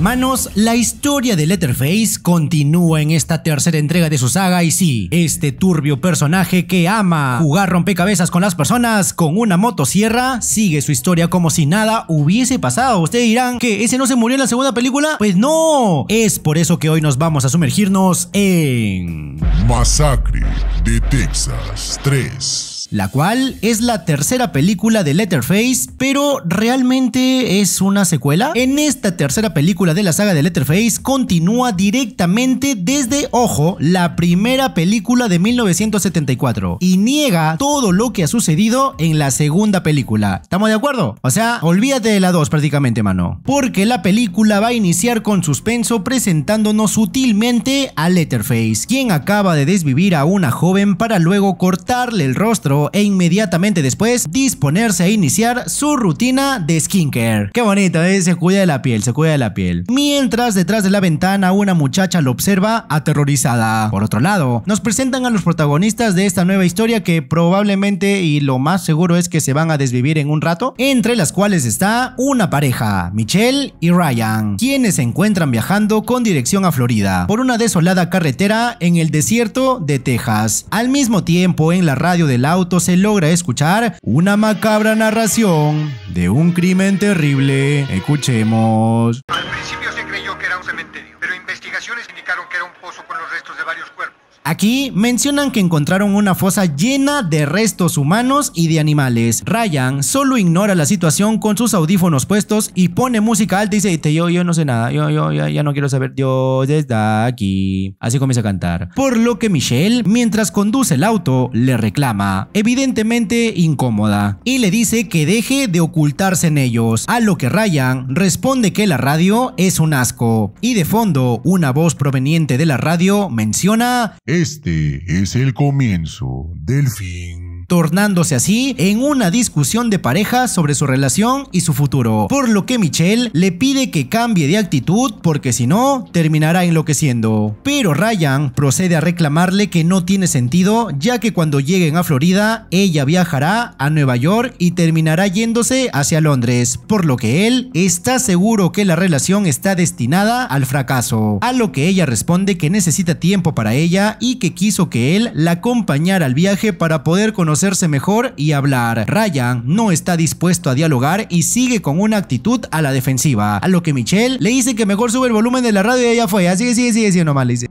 Manos, la historia de Letterface continúa en esta tercera entrega de su saga y sí, este turbio personaje que ama jugar rompecabezas con las personas con una motosierra sigue su historia como si nada hubiese pasado. Ustedes dirán que ese no se murió en la segunda película. Pues no, es por eso que hoy nos vamos a sumergirnos en... Masacre de Texas 3 la cual es la tercera película de Letterface, pero realmente es una secuela. En esta tercera película de la saga de Letterface continúa directamente desde, ojo, la primera película de 1974 y niega todo lo que ha sucedido en la segunda película. ¿Estamos de acuerdo? O sea, olvídate de la 2 prácticamente, mano. Porque la película va a iniciar con suspenso presentándonos sutilmente a Letterface, quien acaba de desvivir a una joven para luego cortarle el rostro e inmediatamente después disponerse a iniciar su rutina de skincare. Qué bonito, ¿eh? se cuida de la piel, se cuida de la piel. Mientras detrás de la ventana una muchacha lo observa aterrorizada. Por otro lado, nos presentan a los protagonistas de esta nueva historia que probablemente y lo más seguro es que se van a desvivir en un rato, entre las cuales está una pareja, Michelle y Ryan, quienes se encuentran viajando con dirección a Florida por una desolada carretera en el desierto de Texas. Al mismo tiempo, en la radio del auto se logra escuchar una macabra narración de un crimen terrible. Escuchemos. Aquí mencionan que encontraron una fosa llena de restos humanos y de animales. Ryan solo ignora la situación con sus audífonos puestos y pone música alta y dice, yo, yo no sé nada, yo, yo ya, ya no quiero saber, Dios está aquí. Así comienza a cantar. Por lo que Michelle, mientras conduce el auto, le reclama, evidentemente incómoda, y le dice que deje de ocultarse en ellos, a lo que Ryan responde que la radio es un asco. Y de fondo, una voz proveniente de la radio menciona... Este es el comienzo del fin tornándose así en una discusión de pareja sobre su relación y su futuro, por lo que Michelle le pide que cambie de actitud porque si no, terminará enloqueciendo. Pero Ryan procede a reclamarle que no tiene sentido ya que cuando lleguen a Florida, ella viajará a Nueva York y terminará yéndose hacia Londres, por lo que él está seguro que la relación está destinada al fracaso, a lo que ella responde que necesita tiempo para ella y que quiso que él la acompañara al viaje para poder conocer Hacerse mejor y hablar. Ryan no está dispuesto a dialogar y sigue con una actitud a la defensiva, a lo que Michelle le dice que mejor sube el volumen de la radio y ella fue, así así, sigue, sigue nomás le dice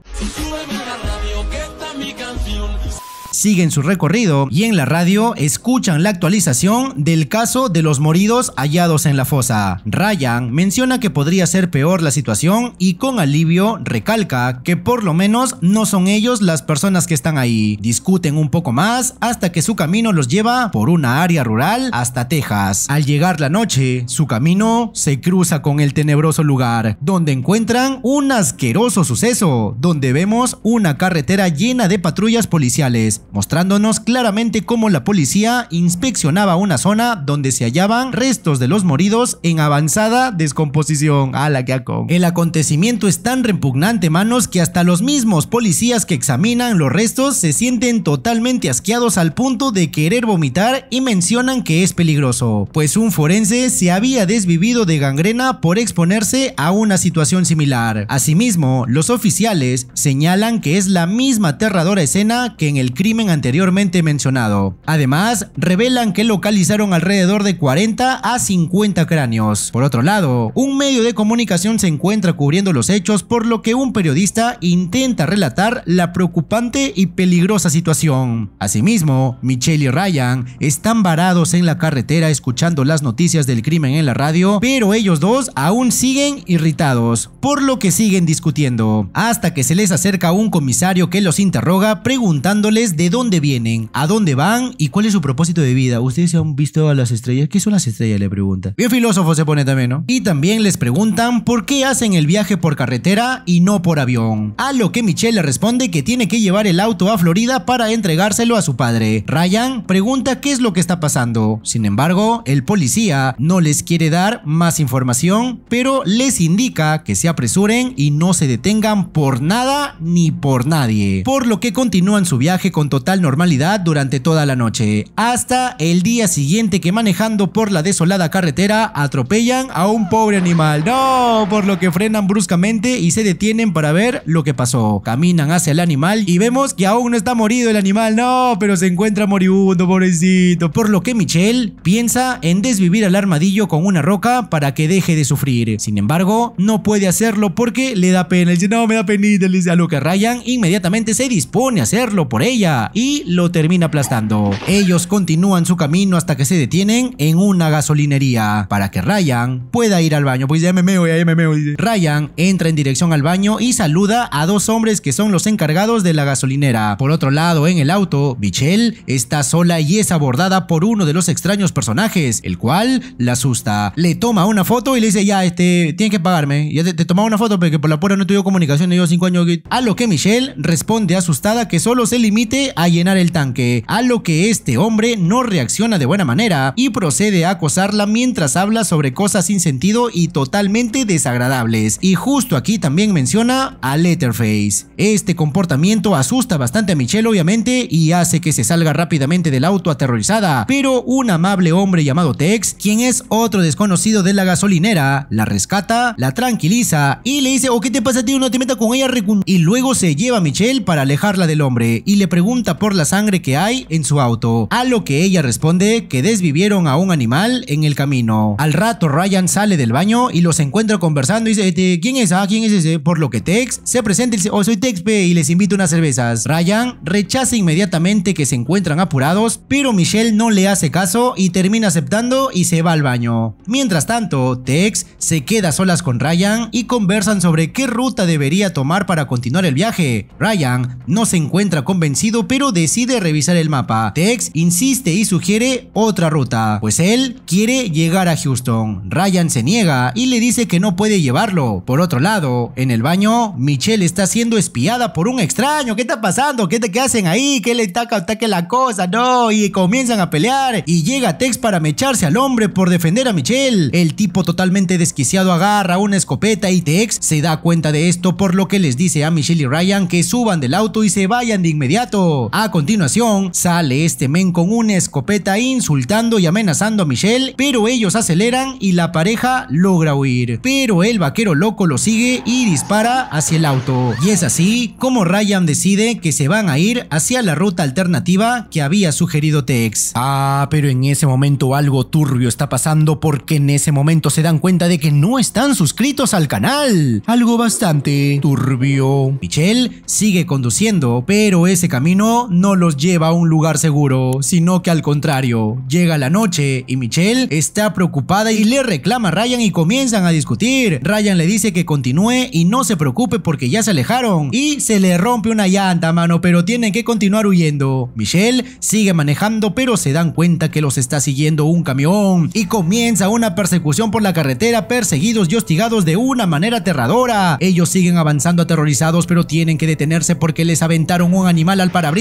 siguen su recorrido y en la radio escuchan la actualización del caso de los moridos hallados en la fosa. Ryan menciona que podría ser peor la situación y con alivio recalca que por lo menos no son ellos las personas que están ahí. Discuten un poco más hasta que su camino los lleva por una área rural hasta Texas. Al llegar la noche, su camino se cruza con el tenebroso lugar, donde encuentran un asqueroso suceso, donde vemos una carretera llena de patrullas policiales, mostrándonos claramente cómo la policía inspeccionaba una zona donde se hallaban restos de los moridos en avanzada descomposición. A la El acontecimiento es tan repugnante, manos, que hasta los mismos policías que examinan los restos se sienten totalmente asqueados al punto de querer vomitar y mencionan que es peligroso, pues un forense se había desvivido de gangrena por exponerse a una situación similar. Asimismo, los oficiales señalan que es la misma aterradora escena que en el crimen anteriormente mencionado. Además, revelan que localizaron alrededor de 40 a 50 cráneos. Por otro lado, un medio de comunicación se encuentra cubriendo los hechos por lo que un periodista intenta relatar la preocupante y peligrosa situación. Asimismo, Michelle y Ryan están varados en la carretera escuchando las noticias del crimen en la radio, pero ellos dos aún siguen irritados, por lo que siguen discutiendo, hasta que se les acerca un comisario que los interroga preguntándoles de de dónde vienen, a dónde van y cuál es su propósito de vida. ¿Ustedes han visto a las estrellas? ¿Qué son las estrellas? Le pregunta. Bien filósofo se pone también, ¿no? Y también les preguntan por qué hacen el viaje por carretera y no por avión. A lo que Michelle le responde que tiene que llevar el auto a Florida para entregárselo a su padre. Ryan pregunta qué es lo que está pasando. Sin embargo, el policía no les quiere dar más información, pero les indica que se apresuren y no se detengan por nada ni por nadie. Por lo que continúan su viaje con total normalidad durante toda la noche, hasta el día siguiente que manejando por la desolada carretera atropellan a un pobre animal. No, por lo que frenan bruscamente y se detienen para ver lo que pasó. Caminan hacia el animal y vemos que aún no está morido el animal, no, pero se encuentra moribundo, pobrecito. Por lo que Michelle piensa en desvivir al armadillo con una roca para que deje de sufrir. Sin embargo, no puede hacerlo porque le da pena. no, me da penita, le dice a lo que Ryan inmediatamente se dispone a hacerlo por ella y lo termina aplastando. Ellos continúan su camino hasta que se detienen en una gasolinería para que Ryan pueda ir al baño. Pues ya me meo, ya me meo. Ryan entra en dirección al baño y saluda a dos hombres que son los encargados de la gasolinera. Por otro lado, en el auto, Michelle está sola y es abordada por uno de los extraños personajes, el cual la asusta. Le toma una foto y le dice, ya, este, tiene que pagarme. Ya te, te tomaba una foto porque por la puerta no tuve comunicación, yo cinco años. A lo que Michelle responde asustada que solo se limite a a llenar el tanque, a lo que este hombre no reacciona de buena manera y procede a acosarla mientras habla sobre cosas sin sentido y totalmente desagradables. Y justo aquí también menciona a Letterface. Este comportamiento asusta bastante a Michelle obviamente y hace que se salga rápidamente del auto aterrorizada, pero un amable hombre llamado Tex, quien es otro desconocido de la gasolinera, la rescata, la tranquiliza y le dice, ¿o oh, qué te pasa tío? No te metas con ella, Y luego se lleva a Michelle para alejarla del hombre y le pregunta por la sangre que hay en su auto, a lo que ella responde que desvivieron a un animal en el camino. Al rato Ryan sale del baño y los encuentra conversando y dice, este, ¿quién es? Ah, ¿quién es ese? Por lo que Tex se presenta y dice, oh, soy Tex y les invito unas cervezas. Ryan rechaza inmediatamente que se encuentran apurados, pero Michelle no le hace caso y termina aceptando y se va al baño. Mientras tanto, Tex se queda solas con Ryan y conversan sobre qué ruta debería tomar para continuar el viaje. Ryan no se encuentra convencido, pero pero decide revisar el mapa. Tex insiste y sugiere otra ruta, pues él quiere llegar a Houston. Ryan se niega y le dice que no puede llevarlo. Por otro lado, en el baño, Michelle está siendo espiada por un extraño. ¿Qué está pasando? ¿Qué, te, hacen ahí? ¿Qué le taca, ataque la cosa? No, y comienzan a pelear. Y llega Tex para mecharse al hombre por defender a Michelle. El tipo totalmente desquiciado agarra una escopeta y Tex se da cuenta de esto, por lo que les dice a Michelle y Ryan que suban del auto y se vayan de inmediato. A continuación, sale este men con una escopeta insultando y amenazando a Michelle, pero ellos aceleran y la pareja logra huir. Pero el vaquero loco lo sigue y dispara hacia el auto. Y es así como Ryan decide que se van a ir hacia la ruta alternativa que había sugerido Tex. Ah, pero en ese momento algo turbio está pasando porque en ese momento se dan cuenta de que no están suscritos al canal. Algo bastante turbio. Michelle sigue conduciendo, pero ese camino no los lleva a un lugar seguro, sino que al contrario, llega la noche y Michelle está preocupada y le reclama a Ryan y comienzan a discutir. Ryan le dice que continúe y no se preocupe porque ya se alejaron y se le rompe una llanta, mano, pero tienen que continuar huyendo. Michelle sigue manejando, pero se dan cuenta que los está siguiendo un camión y comienza una persecución por la carretera, perseguidos y hostigados de una manera aterradora. Ellos siguen avanzando aterrorizados, pero tienen que detenerse porque les aventaron un animal al parabrisas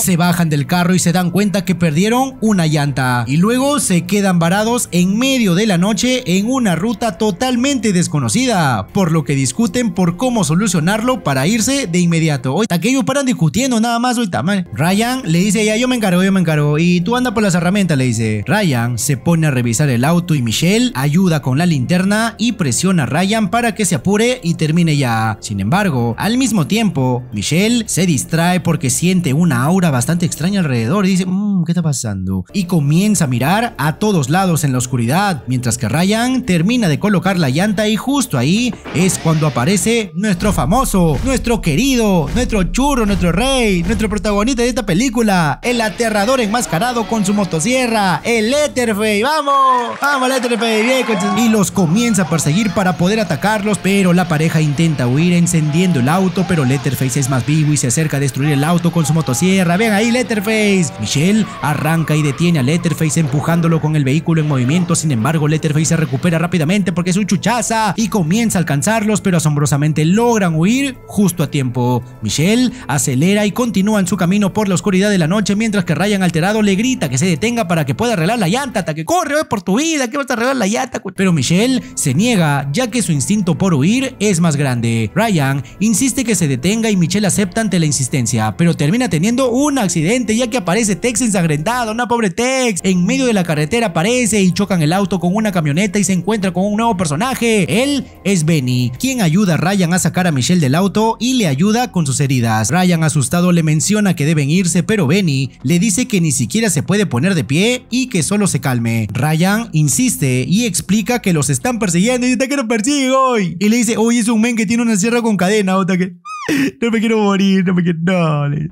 se bajan del carro y se dan cuenta que perdieron una llanta y luego se quedan varados en medio de la noche en una ruta totalmente desconocida, por lo que discuten por cómo solucionarlo para irse de inmediato. Oye, que ellos paran discutiendo nada más, ahorita mal. Ryan le dice, ya yo me encargo, yo me encargo, y tú anda por las herramientas, le dice. Ryan se pone a revisar el auto y Michelle ayuda con la linterna y presiona a Ryan para que se apure y termine ya. Sin embargo, al mismo tiempo, Michelle se distrae porque si siente una aura bastante extraña alrededor y dice, mmm, ¿qué está pasando? Y comienza a mirar a todos lados en la oscuridad, mientras que Ryan termina de colocar la llanta y justo ahí es cuando aparece nuestro famoso, nuestro querido, nuestro churro, nuestro rey, nuestro protagonista de esta película, el aterrador enmascarado con su motosierra, el Letterface, vamos, vamos Letterface, bien, y los comienza a perseguir para poder atacarlos, pero la pareja intenta huir encendiendo el auto, pero Letterface es más vivo y se acerca a destruir el auto con su motosierra. Vean ahí Letterface. Michelle arranca y detiene a Letterface empujándolo con el vehículo en movimiento. Sin embargo, Letterface se recupera rápidamente porque es un chuchaza y comienza a alcanzarlos, pero asombrosamente logran huir justo a tiempo. Michelle acelera y continúa en su camino por la oscuridad de la noche mientras que Ryan alterado le grita que se detenga para que pueda arreglar la llanta, que corre por tu vida, que vas a arreglar la llanta. Pero Michelle se niega ya que su instinto por huir es más grande. Ryan insiste que se detenga y Michelle acepta ante la insistencia, pero te termina teniendo un accidente ya que aparece Tex ensangrentado, una pobre Tex, en medio de la carretera aparece y chocan el auto con una camioneta y se encuentra con un nuevo personaje, él es Benny, quien ayuda a Ryan a sacar a Michelle del auto y le ayuda con sus heridas. Ryan asustado le menciona que deben irse pero Benny le dice que ni siquiera se puede poner de pie y que solo se calme. Ryan insiste y explica que los están persiguiendo y dice que los persigue hoy. Y le dice, oye es un men que tiene una sierra con cadena, otra que... No me quiero morir, no me quiero.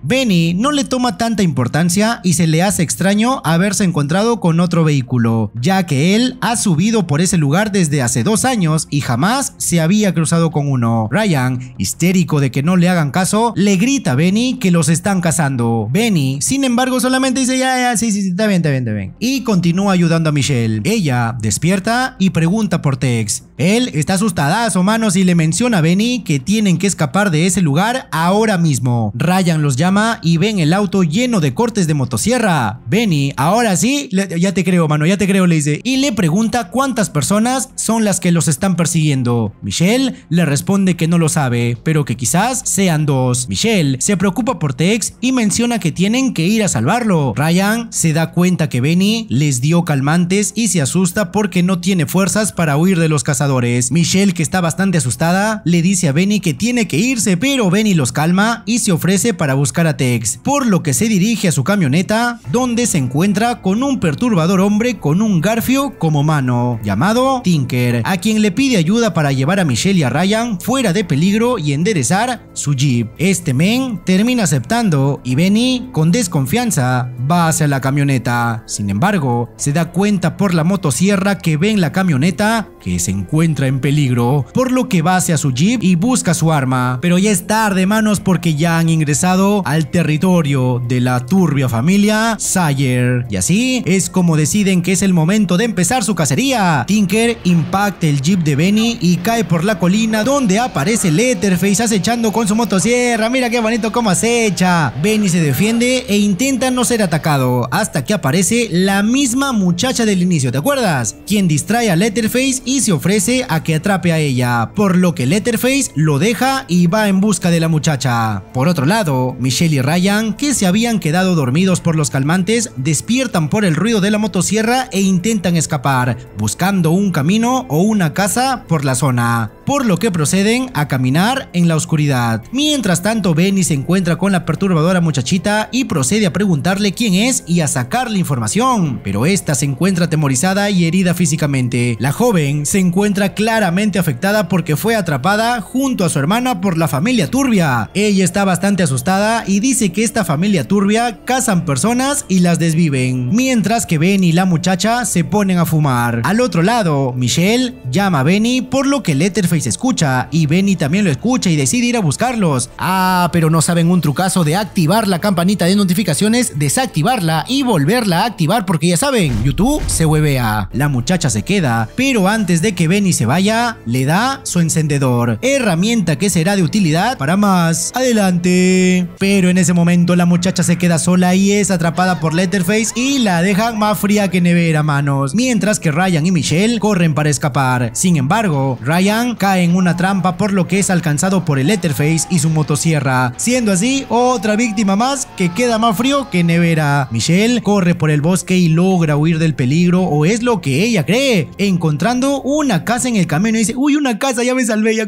Benny no le toma tanta importancia y se le hace extraño haberse encontrado con otro vehículo, ya que él ha subido por ese lugar desde hace dos años y jamás se había cruzado con uno. Ryan, histérico de que no le hagan caso, le grita a Benny que los están cazando. Benny, sin embargo, solamente dice: Ya, ya, sí, sí, sí, está bien, está bien, está bien. Y continúa ayudando a Michelle. Ella despierta y pregunta por Tex. Él está asustada a su manos, y le menciona a Benny que tienen que escapar de ese lugar lugar ahora mismo. Ryan los llama y ven el auto lleno de cortes de motosierra. Benny, ahora sí, ya te creo, mano, ya te creo, le dice. Y le pregunta cuántas personas son las que los están persiguiendo. Michelle le responde que no lo sabe, pero que quizás sean dos. Michelle se preocupa por Tex y menciona que tienen que ir a salvarlo. Ryan se da cuenta que Benny les dio calmantes y se asusta porque no tiene fuerzas para huir de los cazadores. Michelle, que está bastante asustada, le dice a Benny que tiene que irse, pero pero Benny los calma y se ofrece para buscar a Tex, por lo que se dirige a su camioneta, donde se encuentra con un perturbador hombre con un garfio como mano, llamado Tinker, a quien le pide ayuda para llevar a Michelle y a Ryan fuera de peligro y enderezar su jeep. Este men termina aceptando y Benny, con desconfianza, va hacia la camioneta. Sin embargo, se da cuenta por la motosierra que ven la camioneta que se encuentra en peligro, por lo que va hacia su jeep y busca su arma, pero ya es tarde manos porque ya han ingresado al territorio de la turbia familia Sayer. Y así es como deciden que es el momento de empezar su cacería. Tinker impacta el jeep de Benny y cae por la colina donde aparece Letterface acechando con su motosierra. Mira qué bonito cómo acecha. Benny se defiende e intenta no ser atacado hasta que aparece la misma muchacha del inicio, ¿te acuerdas? Quien distrae a Letterface y se ofrece a que atrape a ella, por lo que Letterface lo deja y va en busca de la muchacha. Por otro lado, Michelle y Ryan, que se habían quedado dormidos por los calmantes, despiertan por el ruido de la motosierra e intentan escapar, buscando un camino o una casa por la zona por lo que proceden a caminar en la oscuridad. Mientras tanto, Benny se encuentra con la perturbadora muchachita y procede a preguntarle quién es y a sacarle información, pero esta se encuentra atemorizada y herida físicamente. La joven se encuentra claramente afectada porque fue atrapada junto a su hermana por la familia turbia. Ella está bastante asustada y dice que esta familia turbia cazan personas y las desviven, mientras que Benny y la muchacha se ponen a fumar. Al otro lado, Michelle llama a Benny por lo que Letterface escucha y Benny también lo escucha y decide ir a buscarlos. Ah, pero no saben un trucazo de activar la campanita de notificaciones, desactivarla y volverla a activar porque ya saben, YouTube se a La muchacha se queda, pero antes de que Benny se vaya, le da su encendedor, herramienta que será de utilidad para más adelante. Pero en ese momento la muchacha se queda sola y es atrapada por Letterface y la dejan más fría que nevera, manos. Mientras que Ryan y Michelle corren para escapar. Sin embargo, Ryan en una trampa por lo que es alcanzado por el Etherface y su motosierra, siendo así otra víctima más que queda más frío que nevera. Michelle corre por el bosque y logra huir del peligro o es lo que ella cree, encontrando una casa en el camino y dice, uy, una casa, ya me salvé, ya...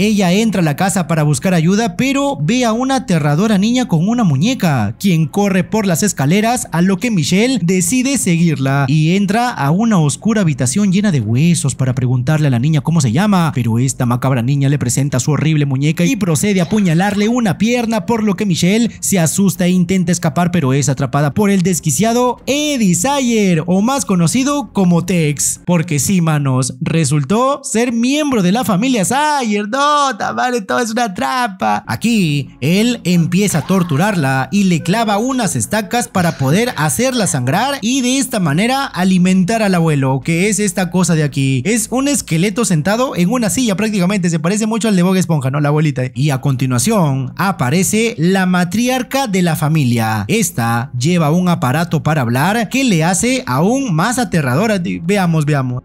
Ella entra a la casa para buscar ayuda, pero ve a una aterradora niña con una muñeca, quien corre por las escaleras, a lo que Michelle decide seguirla y entra a una oscura habitación llena de huesos para preguntarle a la niña cómo se llama, pero esta macabra niña le presenta su horrible muñeca y procede a apuñalarle una pierna, por lo que Michelle se asusta e intenta escapar, pero es atrapada por el desquiciado Eddie Sayer, o más conocido como Tex, porque sí, manos, resultó ser miembro de la familia Sayer, vale, todo es una trampa. Aquí, él empieza a torturarla y le clava unas estacas para poder hacerla sangrar y de esta manera alimentar al abuelo, que es esta cosa de aquí. Es un esqueleto sentado en una silla prácticamente, se parece mucho al de Boga Esponja, ¿no? La abuelita. Y a continuación aparece la matriarca de la familia. Esta lleva un aparato para hablar que le hace aún más aterradora. Veamos, veamos.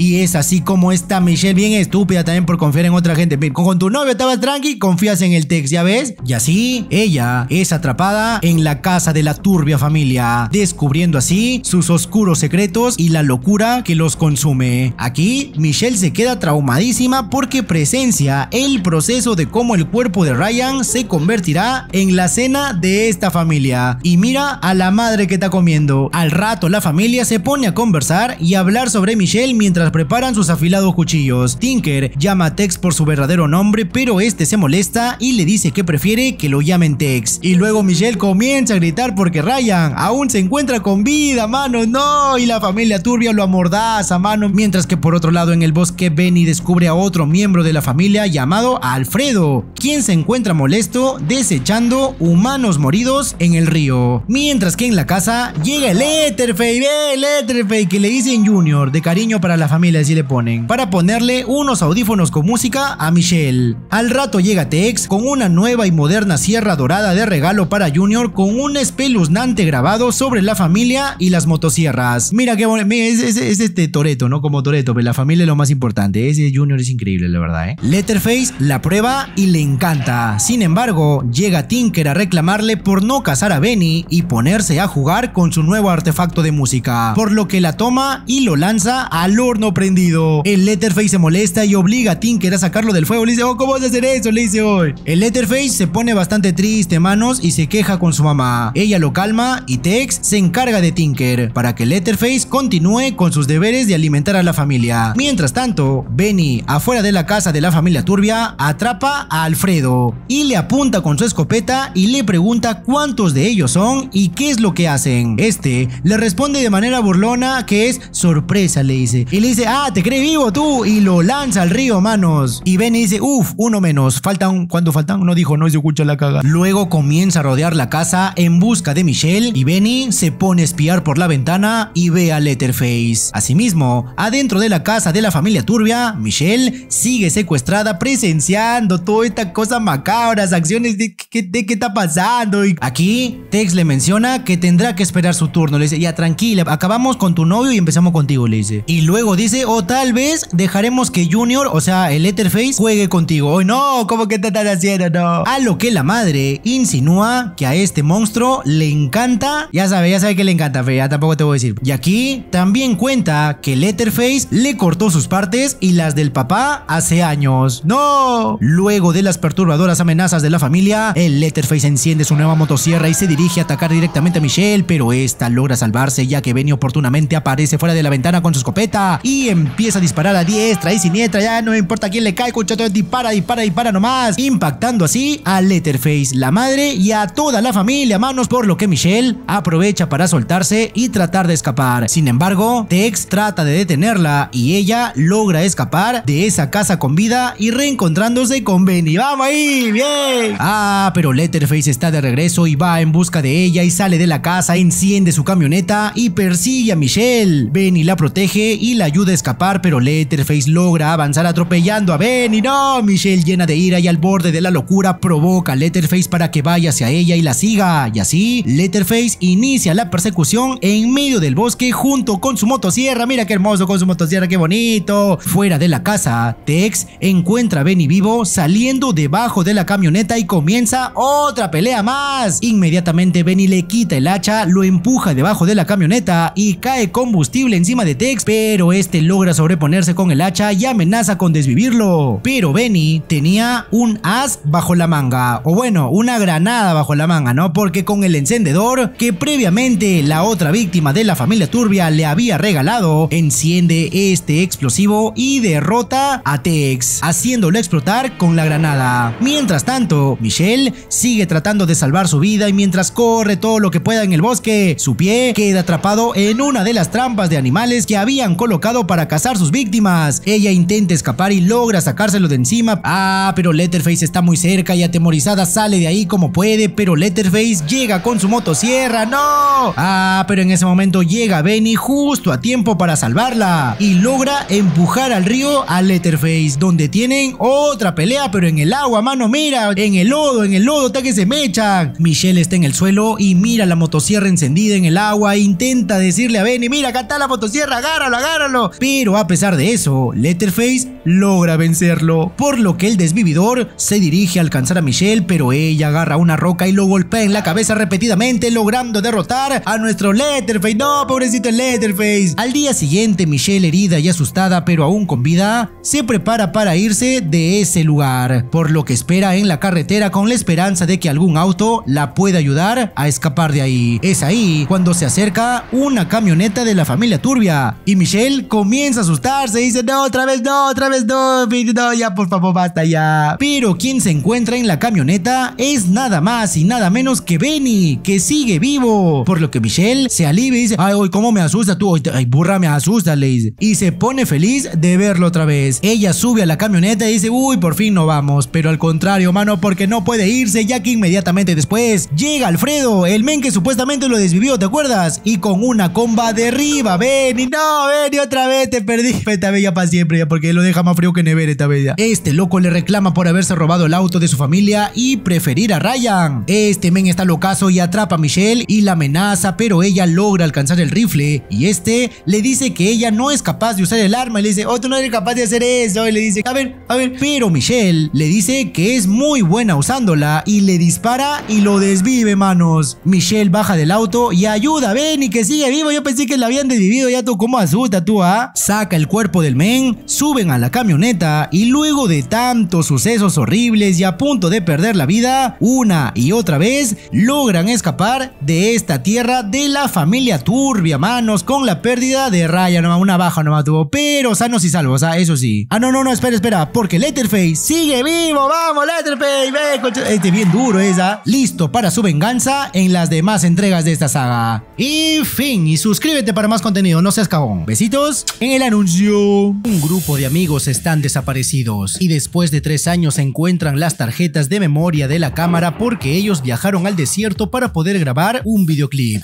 Y es así como está Michelle, bien estúpida también por confiar en otra gente. Con, tu novio estaba tranqui, confías en el Tex, ¿ya ves? Y así, ella es atrapada en la casa de la turbia familia, descubriendo así sus oscuros secretos y la locura que los consume. Aquí, Michelle se queda traumadísima porque presencia el proceso de cómo el cuerpo de Ryan se convertirá en la cena de esta familia. Y mira a la madre que está comiendo. Al rato la familia se pone a conversar y hablar sobre Michelle mientras preparan sus afilados cuchillos. Tinker llama a Tex por su verdadero nombre, pero este se molesta y le dice que prefiere que lo llamen Tex. Y luego Michelle comienza a gritar porque Ryan aún se encuentra con vida, mano, no. Y la familia turbia lo amordaza, mano. Mientras que por otro lado en el bosque Benny descubre a otro miembro de la familia llamado Alfredo, quien se encuentra molesto desechando humanos moridos en el río. Mientras que en la casa llega el Letterface, el Etherfey que le dicen Junior de cariño para la familia así le ponen, para ponerle unos audífonos con música a Michelle. Al rato llega Tex con una nueva y moderna sierra dorada de regalo para Junior con un espeluznante grabado sobre la familia y las motosierras. Mira qué bonito, es, este Toreto, ¿no? Como Toreto, pero la familia es lo más importante, ese Junior es increíble, la verdad, ¿eh? Letterface la prueba y le encanta. Sin embargo, llega Tinker a reclamarle por no casar a Benny y ponerse a jugar con su nuevo artefacto de música, por lo que la toma y lo lanza al orden prendido. El Letterface se molesta y obliga a Tinker a sacarlo del fuego. Le dice, oh, ¿cómo vas a hacer eso? Le dice hoy. El Letterface se pone bastante triste, manos, y se queja con su mamá. Ella lo calma y Tex se encarga de Tinker para que Letterface continúe con sus deberes de alimentar a la familia. Mientras tanto, Benny, afuera de la casa de la familia turbia, atrapa a Alfredo y le apunta con su escopeta y le pregunta cuántos de ellos son y qué es lo que hacen. Este le responde de manera burlona que es sorpresa, le dice dice, ah, te crees vivo tú. Y lo lanza al río, manos. Y Benny dice, uff, uno menos. Faltan, ¿cuándo faltan? uno dijo, no se escucha la caga. Luego comienza a rodear la casa en busca de Michelle. Y Benny se pone a espiar por la ventana y ve a Letterface. Asimismo, adentro de la casa de la familia turbia, Michelle sigue secuestrada presenciando toda esta cosa macabra, acciones de qué está pasando. Y aquí Tex le menciona que tendrá que esperar su turno. Le dice, ya tranquila, acabamos con tu novio y empezamos contigo, le dice. Y luego dice, o tal vez dejaremos que Junior, o sea, el Letterface, juegue contigo. Hoy no, ¿cómo que te están haciendo? No. A lo que la madre insinúa que a este monstruo le encanta. Ya sabe, ya sabe que le encanta, fe, ya tampoco te voy a decir. Y aquí también cuenta que el Letterface le cortó sus partes y las del papá hace años. ¡No! Luego de las perturbadoras amenazas de la familia, el Letterface enciende su nueva motosierra y se dirige a atacar directamente a Michelle, pero esta logra salvarse ya que Benny oportunamente aparece fuera de la ventana con su escopeta y empieza a disparar a diestra y siniestra, ya no importa quién le cae, cuchato, dispara, dispara, dispara nomás, impactando así a Letterface, la madre y a toda la familia, manos, por lo que Michelle aprovecha para soltarse y tratar de escapar. Sin embargo, Tex trata de detenerla y ella logra escapar de esa casa con vida y reencontrándose con Benny. ¡Vamos ahí! ¡Bien! Ah, pero Letterface está de regreso y va en busca de ella y sale de la casa, enciende su camioneta y persigue a Michelle. Benny la protege y la ayuda de escapar, pero Letterface logra avanzar atropellando a Ben y no, Michelle llena de ira y al borde de la locura provoca a Letterface para que vaya hacia ella y la siga, y así Letterface inicia la persecución en medio del bosque junto con su motosierra, mira qué hermoso con su motosierra, qué bonito. Fuera de la casa, Tex encuentra a Benny vivo saliendo debajo de la camioneta y comienza otra pelea más. Inmediatamente Benny le quita el hacha, lo empuja debajo de la camioneta y cae combustible encima de Tex, pero es este logra sobreponerse con el hacha y amenaza con desvivirlo. Pero Benny tenía un as bajo la manga, o bueno, una granada bajo la manga, ¿no? Porque con el encendedor que previamente la otra víctima de la familia turbia le había regalado, enciende este explosivo y derrota a Tex, haciéndolo explotar con la granada. Mientras tanto, Michelle sigue tratando de salvar su vida y mientras corre todo lo que pueda en el bosque, su pie queda atrapado en una de las trampas de animales que habían colocado para cazar sus víctimas. Ella intenta escapar y logra sacárselo de encima. Ah, pero Letterface está muy cerca y atemorizada sale de ahí como puede, pero Letterface llega con su motosierra. ¡No! Ah, pero en ese momento llega Benny justo a tiempo para salvarla y logra empujar al río a Letterface, donde tienen otra pelea, pero en el agua, mano, mira, en el lodo, en el lodo, está que se mecha Michelle está en el suelo y mira la motosierra encendida en el agua, intenta decirle a Benny, mira, acá está la motosierra, agárralo, agárralo pero a pesar de eso, Letterface logra vencerlo, por lo que el desvividor se dirige a alcanzar a Michelle, pero ella agarra una roca y lo golpea en la cabeza repetidamente, logrando derrotar a nuestro Letterface. No, pobrecito Letterface. Al día siguiente, Michelle, herida y asustada, pero aún con vida, se prepara para irse de ese lugar, por lo que espera en la carretera con la esperanza de que algún auto la pueda ayudar a escapar de ahí. Es ahí cuando se acerca una camioneta de la familia Turbia y Michelle comienza a asustarse, dice, no, otra vez, no, otra vez, no, no, ya, por favor, basta ya. Pero quien se encuentra en la camioneta es nada más y nada menos que Benny, que sigue vivo. Por lo que Michelle se alivia y dice, ay, hoy, ¿cómo me asusta tú? Ay, burra, me asusta, le Y se pone feliz de verlo otra vez. Ella sube a la camioneta y dice, uy, por fin no vamos. Pero al contrario, mano, porque no puede irse, ya que inmediatamente después llega Alfredo, el men que supuestamente lo desvivió, ¿te acuerdas? Y con una comba derriba, Benny, no, Benny, otra te perdí. Esta para siempre, ya, porque lo deja más frío que nevera esta Este loco le reclama por haberse robado el auto de su familia y preferir a Ryan. Este men está locazo y atrapa a Michelle y la amenaza, pero ella logra alcanzar el rifle. Y este le dice que ella no es capaz de usar el arma. Y le dice, oh, tú no eres capaz de hacer eso. Y le dice, a ver, a ver. Pero Michelle le dice que es muy buena usándola y le dispara y lo desvive, manos. Michelle baja del auto y ayuda, ven y que sigue vivo. Yo pensé que la habían desvivido ya tú. ¿Cómo asusta tú? Ah? saca el cuerpo del men, suben a la camioneta y luego de tantos sucesos horribles y a punto de perder la vida, una y otra vez logran escapar de esta tierra de la familia turbia, manos, con la pérdida de Raya nomás una baja nomás tuvo, pero sanos y salvos, ah, eso sí. Ah, no, no, no, espera, espera, porque Letterface sigue vivo, vamos Letterface, este bien duro esa, ah, listo para su venganza en las demás entregas de esta saga. Y fin, y suscríbete para más contenido, no seas cagón. Besitos en el anuncio, un grupo de amigos están desaparecidos y después de tres años encuentran las tarjetas de memoria de la cámara porque ellos viajaron al desierto para poder grabar un videoclip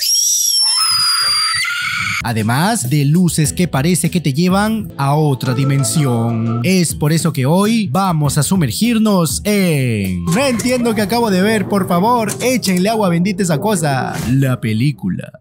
además de luces que parece que te llevan a otra dimensión. Es por eso que hoy vamos a sumergirnos en... No entiendo que acabo de ver, por favor, échenle agua bendita esa cosa. La película.